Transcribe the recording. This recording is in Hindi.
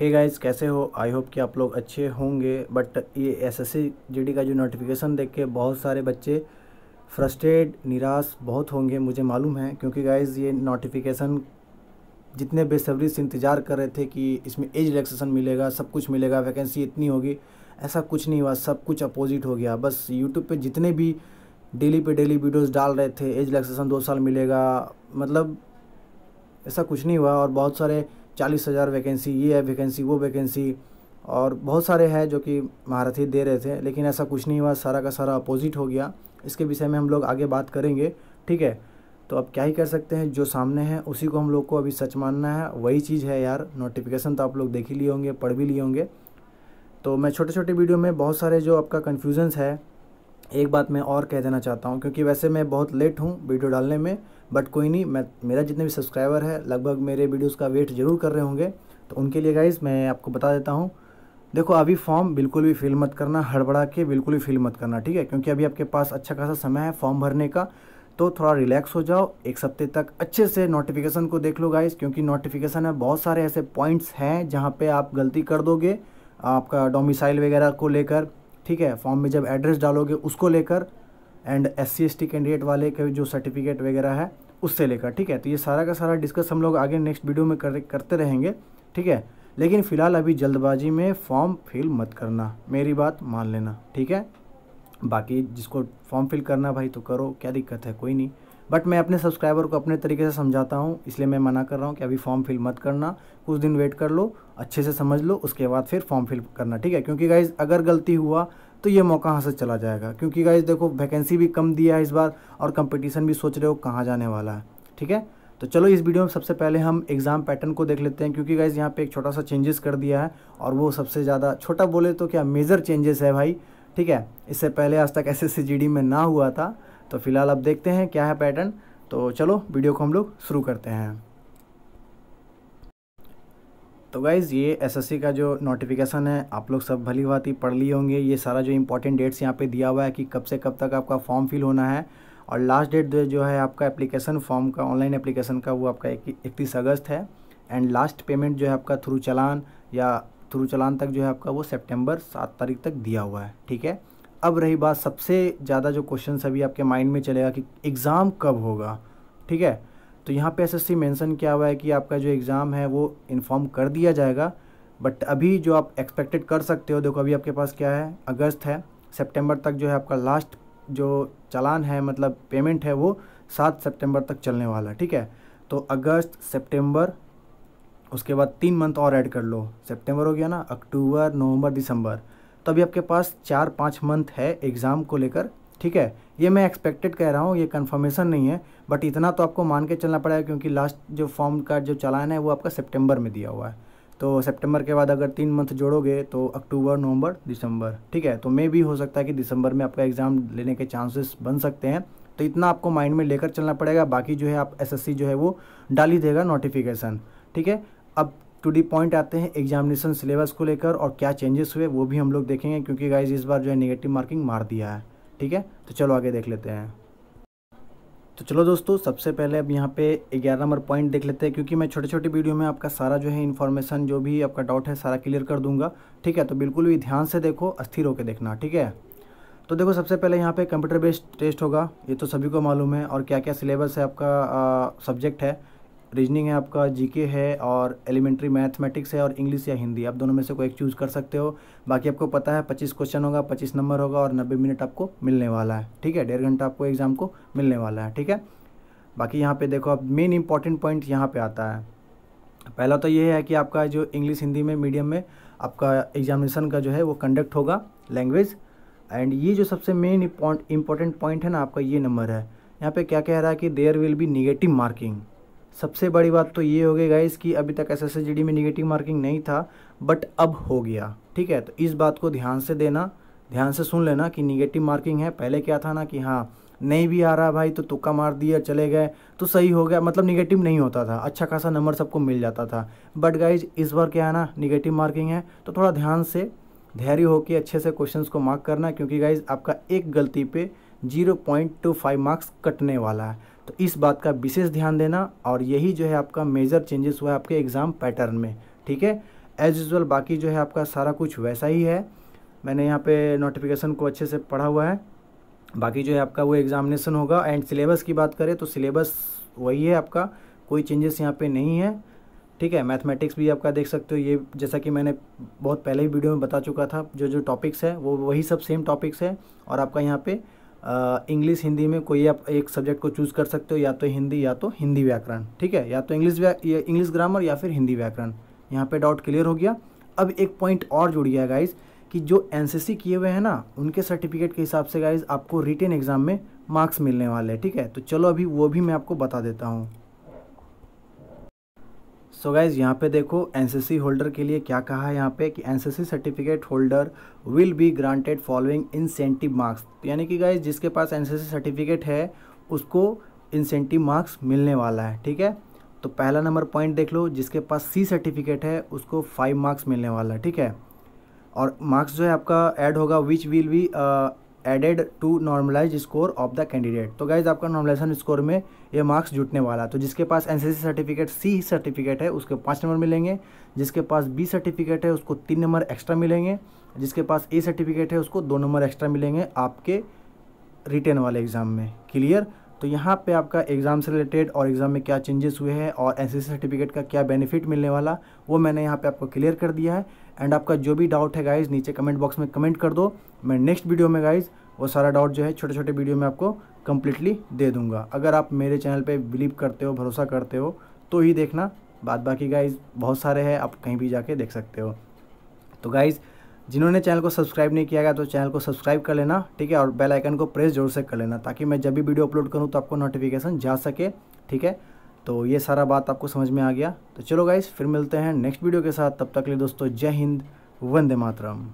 हे hey गाइस कैसे हो आई होप कि आप लोग अच्छे होंगे बट ये एसएससी जीडी का जो नोटिफिकेशन देख के बहुत सारे बच्चे फ्रस्ट्रेट निराश बहुत होंगे मुझे मालूम है क्योंकि गाइस ये नोटिफिकेशन जितने बेसब्री से इंतज़ार कर रहे थे कि इसमें एज रिलैक्सेशन मिलेगा सब कुछ मिलेगा वैकेंसी इतनी होगी ऐसा कुछ नहीं हुआ सब कुछ अपोजिट हो गया बस यूट्यूब पर जितने भी डेली पे डेली वीडियोज़ डाल रहे थे एज रिलैक्सेशन दो साल मिलेगा मतलब ऐसा कुछ नहीं हुआ और बहुत सारे चालीस हज़ार वैकेंसी ये है वैकेंसी वो वैकेंसी और बहुत सारे हैं जो कि महारथी दे रहे थे लेकिन ऐसा कुछ नहीं हुआ सारा का सारा अपोजिट हो गया इसके विषय में हम लोग आगे बात करेंगे ठीक है तो अब क्या ही कर सकते हैं जो सामने हैं उसी को हम लोग को अभी सच मानना है वही चीज़ है यार नोटिफिकेशन तो आप लोग देख ही लिए होंगे पढ़ भी लिए होंगे तो मैं छोटे छोटे वीडियो में बहुत सारे जो आपका कन्फ्यूजन्स है एक बात मैं और कह देना चाहता हूँ क्योंकि वैसे मैं बहुत लेट हूँ वीडियो डालने में बट कोई नहीं मैं मेरा जितने भी सब्सक्राइबर है लगभग मेरे वीडियोज़ का वेट ज़रूर कर रहे होंगे तो उनके लिए गाइज मैं आपको बता देता हूँ देखो अभी फॉर्म बिल्कुल भी फिल मत करना हड़बड़ा के बिल्कुल भी फिल मत करना ठीक है क्योंकि अभी आपके पास अच्छा खासा समय है फॉर्म भरने का तो थोड़ा रिलैक्स हो जाओ एक हफ्ते तक अच्छे से नोटिफिकेशन को देख लो गाइस क्योंकि नोटिफिकेशन में बहुत सारे ऐसे पॉइंट्स हैं जहाँ पे आप गलती कर दोगे आपका डोमिसाइल वगैरह को लेकर ठीक है फॉर्म में जब एड्रेस डालोगे उसको लेकर and S C S T candidate वाले के जो सर्टिफिकेट वगैरह है उससे लेकर ठीक है तो ये सारा का सारा डिस्कस हम लोग आगे नेक्स्ट वीडियो में कर, करते रहेंगे ठीक है लेकिन फ़िलहाल अभी जल्दबाजी में फॉर्म फिल मत करना मेरी बात मान लेना ठीक है बाकी जिसको फॉर्म फिल करना भाई तो करो क्या दिक्कत है कोई नहीं बट मैं अपने सब्सक्राइबर को अपने तरीके से समझाता हूँ इसलिए मैं मना कर रहा हूँ कि अभी फॉर्म फिल मत करना कुछ दिन वेट कर लो अच्छे से समझ लो उसके बाद फिर फॉर्म फिल करना ठीक है क्योंकि गाइज अगर गलती हुआ तो ये मौका हाँ से चला जाएगा क्योंकि गाइज देखो वैकेंसी भी कम दिया है इस बार और कंपटीशन भी सोच रहे हो कहाँ जाने वाला है ठीक है तो चलो इस वीडियो में सबसे पहले हम एग्ज़ाम पैटर्न को देख लेते हैं क्योंकि गाइज यहाँ पे एक छोटा सा चेंजेस कर दिया है और वो सबसे ज़्यादा छोटा बोले तो क्या मेजर चेंजेस है भाई ठीक है इससे पहले आज तक एस एस में ना हुआ था तो फिलहाल अब देखते हैं क्या है पैटर्न तो चलो वीडियो को हम लोग शुरू करते हैं तो गाइज़ ये एसएससी का जो नोटिफिकेशन है आप लोग सब भली भांति पढ़ लिए होंगे ये सारा जो इंपॉर्टेंट डेट्स यहाँ पे दिया हुआ है कि कब से कब तक आपका फॉर्म फिल होना है और लास्ट डेट जो है आपका एप्लीकेशन फॉर्म का ऑनलाइन एप्लीकेशन का वो आपका इकतीस अगस्त है एंड लास्ट पेमेंट जो है आपका थ्रू चलान या थ्रू चलान तक जो है आपका वो सेप्टेम्बर सात तारीख तक दिया हुआ है ठीक है अब रही बात सबसे ज़्यादा जो क्वेश्चन अभी आपके माइंड में चलेगा कि एग्ज़ाम कब होगा ठीक है तो यहाँ पे एसएससी मेंशन किया हुआ है कि आपका जो एग्ज़ाम है वो इन्फॉर्म कर दिया जाएगा बट अभी जो आप एक्सपेक्टेड कर सकते हो देखो अभी आपके पास क्या है अगस्त है सेप्टेम्बर तक जो है आपका लास्ट जो चालान है मतलब पेमेंट है वो सात सेप्टेम्बर तक चलने वाला है ठीक है तो अगस्त सेप्टेम्बर उसके बाद तीन मंथ और ऐड कर लो सेप्टेम्बर हो गया ना अक्टूबर नवंबर दिसंबर तो अभी आपके पास चार पाँच मंथ है एग्ज़ाम को लेकर ठीक है ये मैं एक्सपेक्टेड कह रहा हूँ ये कन्फर्मेशन नहीं है बट इतना तो आपको मान के चलना पड़ेगा क्योंकि लास्ट जो फॉर्म का जो चलान है वो आपका सितंबर में दिया हुआ है तो सितंबर के बाद अगर तीन मंथ जोड़ोगे तो अक्टूबर नवंबर दिसंबर ठीक है तो मे भी हो सकता है कि दिसंबर में आपका एग्ज़ाम लेने के चांसेस बन सकते हैं तो इतना आपको माइंड में लेकर चलना पड़ेगा बाकी जो है आप एसएससी जो है वो डाल ही देगा नोटिफिकेशन ठीक है अब टू डी पॉइंट आते हैं एग्जामिनेशन सिलेबस को लेकर और क्या चेंजेस हुए वो भी हम लोग देखेंगे क्योंकि गाइज इस बार जो है निगेटिव मार्किंग मार दिया है ठीक है तो चलो आगे देख लेते हैं तो चलो दोस्तों सबसे पहले अब यहाँ पे ग्यारह नंबर पॉइंट देख लेते हैं क्योंकि मैं छोटे छोटे वीडियो में आपका सारा जो है इन्फॉर्मेशन जो भी आपका डाउट है सारा क्लियर कर दूंगा ठीक है तो बिल्कुल भी ध्यान से देखो अस्थिर होकर देखना ठीक है तो देखो सबसे पहले यहाँ पे कंप्यूटर बेस्ड टेस्ट होगा ये तो सभी को मालूम है और क्या क्या सिलेबस है आपका सब्जेक्ट है रीजनिंग है आपका जीके है और एलिमेंट्री मैथमेटिक्स है और इंग्लिश या हिंदी आप दोनों में से कोई एक चूज़ कर सकते हो बाकी आपको पता है पच्चीस क्वेश्चन होगा पच्चीस नंबर होगा और नब्बे मिनट आपको मिलने वाला है ठीक है डेढ़ घंटा आपको एग्ज़ाम को मिलने वाला है ठीक है बाकी यहाँ पे देखो अब मेन इंपॉर्टेंट पॉइंट यहाँ पे आता है पहला तो ये है कि आपका जो इंग्लिश हिंदी में मीडियम में आपका एग्जामिनेशन का जो है वो कंडक्ट होगा लैंग्वेज एंड ये जो सबसे मेन इंपॉर्टेंट पॉइंट है ना आपका ये नंबर है यहाँ पे क्या कह रहा है कि there will be negative marking सबसे बड़ी बात तो ये हो गई गाइस कि अभी तक एस एस में निगेटिव मार्किंग नहीं था बट अब हो गया ठीक है तो इस बात को ध्यान से देना ध्यान से सुन लेना कि निगेटिव मार्किंग है पहले क्या था ना कि हाँ नहीं भी आ रहा भाई तो तुक्का मार दिया चले गए तो सही हो गया मतलब निगेटिव नहीं होता था अच्छा खासा नंबर सबको मिल जाता था बट गाइज इस बार क्या है ना निगेटिव मार्किंग है तो थोड़ा ध्यान से धैर्य होकर अच्छे से क्वेश्चंस को मार्क करना क्योंकि गाइज आपका एक गलती पे 0.25 मार्क्स कटने वाला है तो इस बात का विशेष ध्यान देना और यही जो है आपका मेजर चेंजेस हुआ है आपके एग्ज़ाम पैटर्न में ठीक है एज यूजल बाकी जो है आपका सारा कुछ वैसा ही है मैंने यहाँ पे नोटिफिकेशन को अच्छे से पढ़ा हुआ है बाकी जो है आपका वो एग्ज़ामिनेशन होगा एंड सिलेबस की बात करें तो सिलेबस वही है आपका कोई चेंजेस यहाँ पे नहीं है ठीक है मैथमेटिक्स भी आपका देख सकते हो ये जैसा कि मैंने बहुत पहले ही वीडियो में बता चुका था जो जो टॉपिक्स है वो वही सब सेम टॉपिक्स है और आपका यहाँ पर इंग्लिश हिंदी में कोई आप एक सब्जेक्ट को चूज़ कर सकते हो या तो हिंदी या तो हिंदी व्याकरण ठीक है या तो इंग्लिश इंग्लिश ग्रामर या फिर हिंदी व्याकरण यहाँ पे डाउट क्लियर हो गया अब एक पॉइंट और जुड़ गया गाइज कि जो एन किए हुए हैं ना उनके सर्टिफिकेट के हिसाब से गाइज आपको रिटर्न एग्ज़ाम में मार्क्स मिलने वाले हैं ठीक है तो चलो अभी वो भी मैं आपको बता देता हूँ सो गाइज यहाँ पे देखो एनसीसी होल्डर के लिए क्या कहा है यहाँ पे कि NCC certificate holder will be granted following incentive marks यानी कि गाइज जिसके पास एनसीसी सर्टिफिकेट है उसको इंसेंटिव मार्क्स मिलने वाला है ठीक है तो पहला नंबर पॉइंट देख लो जिसके पास सी सर्टिफिकेट है उसको फाइव मार्क्स मिलने वाला है ठीक है और मार्क्स जो है आपका ऐड होगा which will be added to normalise score of the candidate तो गाइज आपका नॉर्मलाइजेशन स्कोर में ये मार्क्स जुटने वाला तो जिसके पास एन सर्टिफिकेट सी सर्टिफिकेट है उसको पाँच नंबर मिलेंगे जिसके पास बी सर्टिफिकेट है उसको तीन नंबर एक्स्ट्रा मिलेंगे जिसके पास ए सर्टिफिकेट है उसको दो नंबर एक्स्ट्रा मिलेंगे आपके रिटर्न वाले एग्ज़ाम में क्लियर तो यहाँ पे आपका एग्ज़ाम से रिलेटेड और एग्ज़ाम में क्या चेंजेस हुए हैं और एन सर्टिफिकेट का क्या बेनिफिट मिलने वाला वो मैंने यहाँ पे आपको क्लियर कर दिया है एंड आपका जो भी डाउट है गाइज नीचे कमेंट बॉक्स में कमेंट कर दो मैं नेक्स्ट वीडियो में गाइज वो सारा डाउट जो है छोटे छोटे वीडियो में आपको कम्प्लीटली दे दूंगा अगर आप मेरे चैनल पे बिलीव करते हो भरोसा करते हो तो ही देखना बाद बाकी गाइज बहुत सारे हैं आप कहीं भी जाके देख सकते हो तो गाइज़ जिन्होंने चैनल को सब्सक्राइब नहीं किया गया तो चैनल को सब्सक्राइब कर लेना ठीक है और बेल आइकन को प्रेस ज़ोर से कर लेना ताकि मैं जब भी वीडियो अपलोड करूँ तो आपको नोटिफिकेशन जा सके ठीक है तो ये सारा बात आपको समझ में आ गया तो चलो गाइस फिर मिलते हैं नेक्स्ट वीडियो के साथ तब तक लिए दोस्तों जय हिंद वंदे मातरम